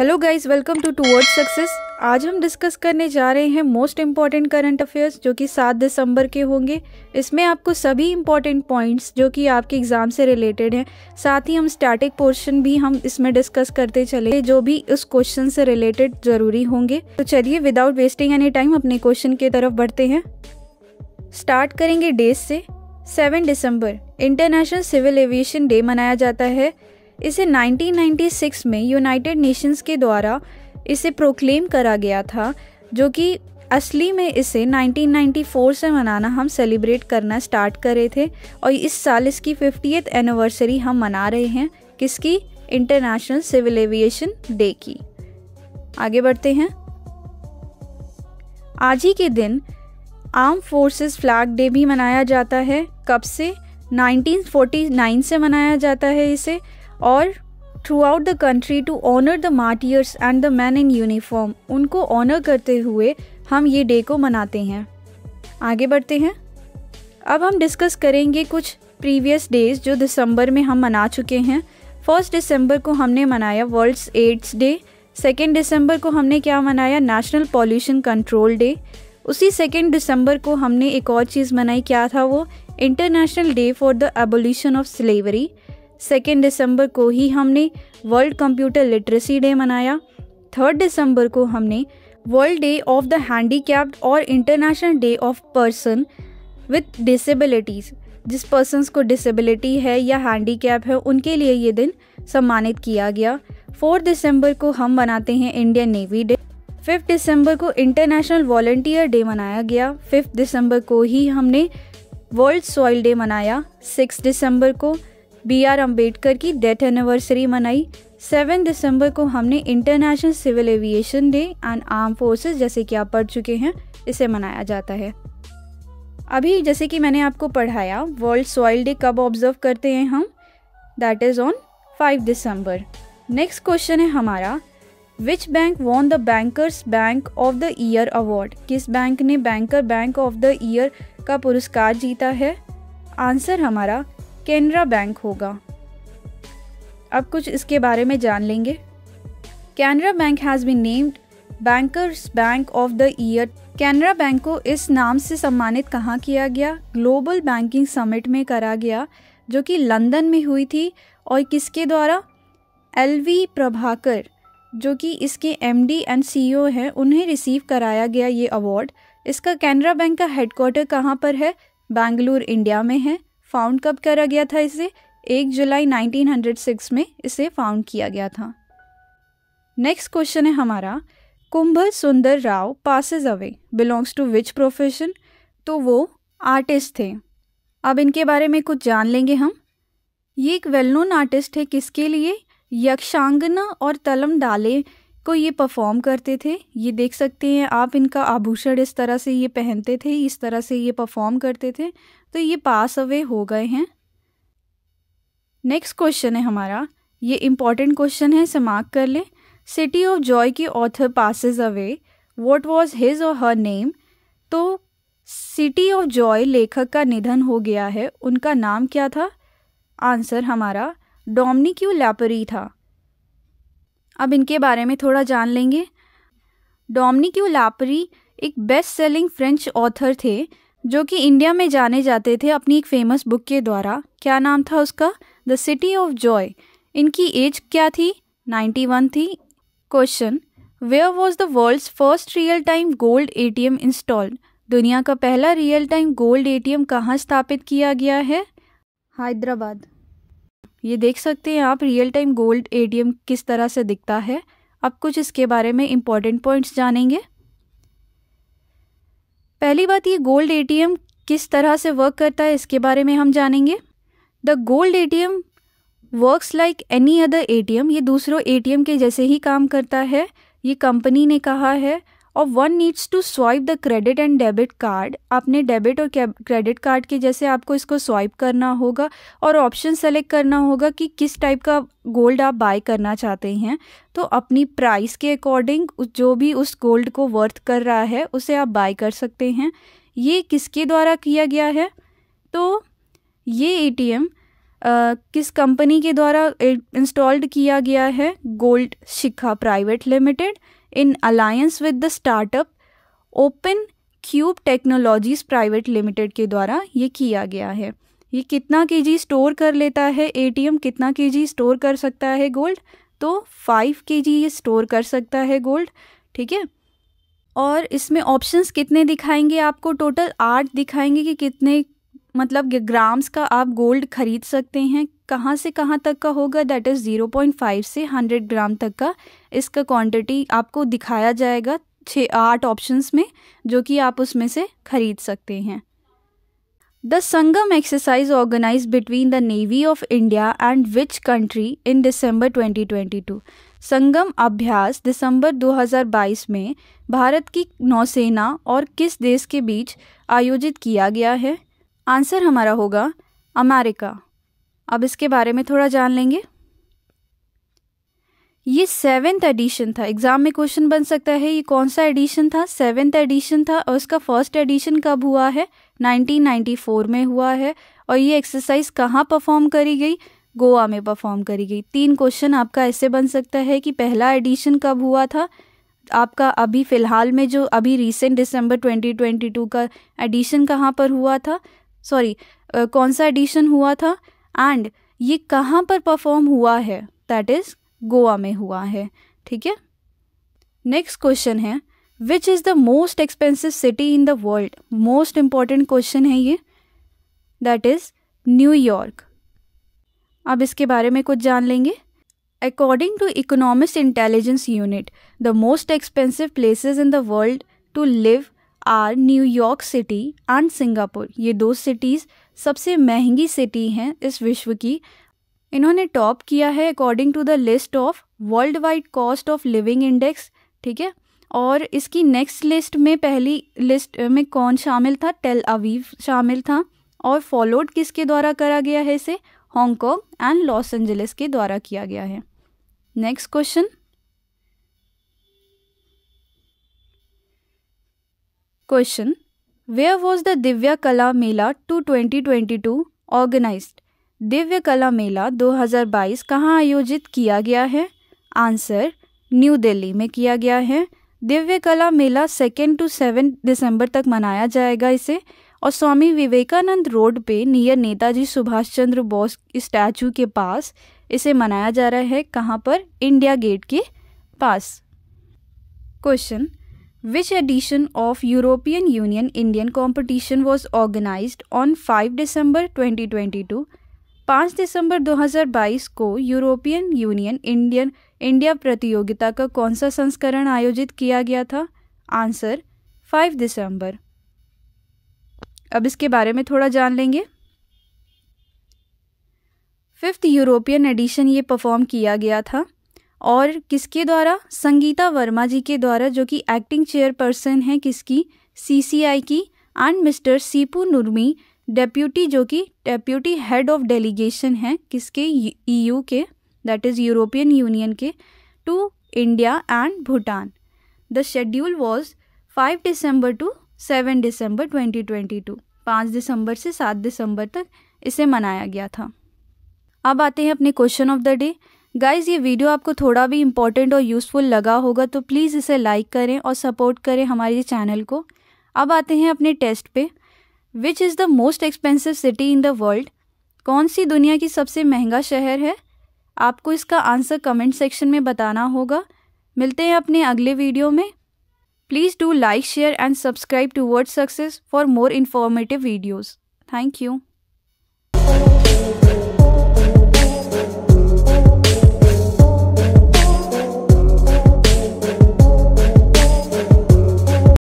hello guys welcome to towards success आज हम discuss करने जा रहे हैं मोस्ट इम्पॉर्टेंट करंट अफेयर्स जो कि 7 दिसंबर के होंगे इसमें आपको सभी इम्पॉर्टेंट पॉइंट्स जो कि आपके एग्ज़ाम से रिलेटेड हैं साथ ही हम स्टैटिक पोर्शन भी हम इसमें डिस्कस करते चले जो भी उस क्वेश्चन से रिलेटेड ज़रूरी होंगे तो चलिए विदाउट वेस्टिंग एनी टाइम अपने क्वेश्चन की तरफ बढ़ते हैं स्टार्ट करेंगे डेज से सेवन दिसंबर इंटरनेशनल सिविल एविएशन डे मनाया जाता है इसे 1996 में यूनाइटेड नेशंस के द्वारा इसे प्रोक्लेम करा गया था जो कि असली में इसे 1994 से मनाना हम सेलिब्रेट करना स्टार्ट कर रहे थे और इस साल इसकी फिफ्टी एनिवर्सरी हम मना रहे हैं किसकी इंटरनेशनल सिविल एविएशन डे की आगे बढ़ते हैं आज ही के दिन आर्म फोर्सेस फ्लैग डे भी मनाया जाता है कब से 1949 से मनाया जाता है इसे और throughout the country to honour the martyrs and the man in uniform उनको ऑनर करते हुए हम ये डे को मनाते हैं आगे बढ़ते हैं अब हम डिस्कस करेंगे कुछ प्रीवियस डेज जो दिसंबर में हम मना चुके हैं फर्स्ट दिसंबर को हमने मनाया वर्ल्ड्स एड्स डे सेकेंड दिसंबर को हमने क्या मनाया नेशनल पॉल्यूशन कंट्रोल डे उसी सेकेंड दिसंबर को हमने एक और चीज़ मनाई क्या था वो international day for the abolition of slavery second दिसंबर को ही हमने वर्ल्ड कंप्यूटर लिटरेसी डे मनाया थर्ड दिसंबर को हमने world day of the handicapped और international day of person with disabilities जिस पर्सनस को डिसेबिलिटी है या हैंडीकैप है उनके लिए ये दिन सम्मानित किया गया फोर्थ दिसंबर को हम मनाते हैं इंडियन नेवी डे फिफ्थ दिसंबर को इंटरनेशनल वॉल्टियर डे मनाया गया फिफ्थ दिसंबर को ही हमने वर्ल्ड सॉइल डे मनाया सिक्स दिसंबर को बी आर अम्बेडकर की डेथ एनिवर्सरी मनाई सेवन दिसंबर को हमने international civil aviation day and arm forces जैसे कि आप पढ़ चुके हैं इसे मनाया जाता है अभी जैसे कि मैंने आपको पढ़ाया वर्ल्ड सॉइल डे कब ऑब्जर्व करते हैं हम that is on five December next question है हमारा which bank won the bankers bank of the year award किस बैंक ने banker bank of the year का पुरस्कार जीता है आंसर हमारा कैनरा बैंक होगा अब कुछ इसके बारे में जान लेंगे Canara bank has been named bankers bank of the year Canara bank को इस नाम से सम्मानित कहाँ किया गया ग्लोबल बैंकिंग समिट में करा गया जो कि लंदन में हुई थी और किसके द्वारा एल वी प्रभाकर जो कि इसके एमडी एंड सीईओ हैं उन्हें रिसीव कराया गया ये अवार्ड इसका कैनरा बैंक का हेडक्वार्टर कहाँ पर है बेंगलुरु इंडिया में है फाउंड कब करा गया था इसे एक जुलाई 1906 में इसे फाउंड किया गया था नेक्स्ट क्वेश्चन है हमारा Kumbh Sundar Rao passes away belongs to which profession तो वो आर्टिस्ट थे अब इनके बारे में कुछ जान लेंगे हम ये एक वेल नोन आर्टिस्ट है किसके लिए यक्षांगना और तलम डाले को ये परफॉर्म करते थे ये देख सकते हैं आप इनका आभूषण इस तरह से ये पहनते थे इस तरह से ये परफॉर्म करते थे तो ये पास अवे हो गए हैं नेक्स्ट क्वेश्चन है हमारा ये इम्पॉर्टेंट क्वेश्चन है इसे मार्क कर लें सिटी ऑफ जॉय की author passes away what was his और हर नेम तो सिटी ऑफ जॉय लेखक का निधन हो गया है उनका नाम क्या था आंसर हमारा डोमनिक्यू लैपरी था अब इनके बारे में थोड़ा जान लेंगे डोमनिक्यू लैपरी एक बेस्ट सेलिंग फ्रेंच ऑथर थे जो कि इंडिया में जाने जाते थे अपनी एक फेमस बुक के द्वारा क्या नाम था उसका द सिटी ऑफ जॉय इनकी एज क्या थी 91 थी question where was the world's first real time gold A T M installed दुनिया का पहला real time gold A T M कहाँ स्थापित किया गया है हैदराबाद ये देख सकते हैं आप real time gold A T M किस तरह से दिखता है अब कुछ इसके बारे में इंपॉर्टेंट पॉइंट्स जानेंगे पहली बात ये गोल्ड एटीएम किस तरह से वर्क करता है इसके बारे में हम जानेंगे the gold ATM works like any other ATM ये दूसरों एटीएम के जैसे ही काम करता है ये कंपनी ने कहा है और one needs to swipe the credit and debit card आपने डेबिट और क्रेडिट कार्ड के जैसे आपको इसको स्वाइप करना होगा और ऑप्शन सेलेक्ट करना होगा कि किस टाइप का गोल्ड आप बाय करना चाहते हैं तो अपनी प्राइस के अकॉर्डिंग जो भी उस गोल्ड को वर्थ कर रहा है उसे आप बाय कर सकते हैं ये किसके द्वारा किया गया है तो ये ए Uh, किस कंपनी के द्वारा इंस्टॉल्ड किया गया है gold Shikha private limited in alliance with the startup open cube technologies private limited के द्वारा ये किया गया है ये कितना के जी स्टोर कर लेता है एम कितना के जी स्टोर कर सकता है गोल्ड तो फाइव के जी ये स्टोर कर सकता है गोल्ड ठीक है और इसमें ऑप्शंस कितने दिखाएंगे आपको टोटल आठ दिखाएंगे कि कितने मतलब ग्राम्स का आप गोल्ड खरीद सकते हैं कहाँ से कहाँ तक का होगा that is zero point five से हंड्रेड ग्राम तक का इसका क्वांटिटी आपको दिखाया जाएगा छः आठ ऑप्शंस में जो कि आप उसमें से खरीद सकते हैं the Sangam exercise organize between the navy of India and which country in December 2022 Sangam अभ्यास दिसंबर 2022 में भारत की नौसेना और किस देश के बीच आयोजित किया गया है आंसर हमारा होगा अमेरिका अब इसके बारे में थोड़ा जान लेंगे ये सेवेंथ एडिशन था एग्ज़ाम में क्वेश्चन बन सकता है ये कौन सा एडिशन था सेवेंथ एडिशन था और इसका फर्स्ट एडिशन कब हुआ है 1994 में हुआ है और ये एक्सरसाइज कहाँ परफॉर्म करी गई गोवा में परफॉर्म करी गई तीन क्वेश्चन आपका ऐसे बन सकता है कि पहला एडिशन कब हुआ था आपका अभी फ़िलहाल में जो अभी रिसेंट दिसंबर 2022 का एडिशन कहाँ पर हुआ था सॉरी कौन सा एडिशन हुआ था एंड ये कहाँ पर परफॉर्म हुआ है दैट इज़ गोवा में हुआ है ठीक है नेक्स्ट क्वेश्चन है which is the most expensive city in the world most important question है ये दैट इज़ न्यूयॉर्क अब इसके बारे में कुछ जान लेंगे according to economic intelligence unit the most expensive places in the world to live are New York city and Singapore ये दो सिटीज़ सबसे महंगी सिटी हैं इस विश्व की इन्होंने टॉप किया है according to the list of world wide cost of living index ठीक है और इसकी नेक्स्ट लिस्ट में पहली लिस्ट में कौन शामिल था टेल अवीव शामिल था और फॉलोड किसके द्वारा करा गया है इसे हांगकॉन्ग एंड लॉस एंजलिस के द्वारा किया गया है next question question where was the Divya Kala Mela two twenty twenty two organize Divya Kala मेला 2022 कहाँ आयोजित किया गया है आंसर न्यू दिल्ली में किया गया है Divya Kala Mela second to seven दिसंबर तक मनाया जाएगा इसे और स्वामी विवेकानंद रोड पे नियर नेताजी सुभाष चंद्र बोस स्टैचू के पास इसे मनाया जा रहा है कहाँ पर इंडिया गेट के पास question which edition of European Union Indian competition was organized on 5 दिसंबर 2022 5 दिसंबर 2022 को यूरोपियन यूनियन इंडियन इंडिया प्रतियोगिता का कौन सा संस्करण आयोजित किया गया था आंसर 5 दिसंबर अब इसके बारे में थोड़ा जान लेंगे फिफ्थ यूरोपियन एडिशन ये परफॉर्म किया गया था और किसके द्वारा संगीता वर्मा जी के द्वारा जो कि एक्टिंग चेयरपर्सन है किसकी सीसीआई की and mister Seppo Nurmi deputy जो कि डेप्यूटी हेड ऑफ डेलीगेशन है किसके ईयू e के दैट इज़ यूरोपियन यूनियन के to India and Bhutan the schedule was five December to seven December twenty twenty two पाँच दिसंबर से सात दिसंबर तक इसे मनाया गया था अब आते हैं अपने question of the day guys ये वीडियो आपको थोड़ा भी इम्पोर्टेंट और यूज़फुल लगा होगा तो प्लीज़ इसे लाइक करें और सपोर्ट करें हमारे चैनल को अब आते हैं अपने टेस्ट पे which is the most expensive city in the world कौन सी दुनिया की सबसे महंगा शहर है आपको इसका आंसर कमेंट सेक्शन में बताना होगा मिलते हैं अपने अगले वीडियो में please do like share and subscribe towards success for more informative videos thank you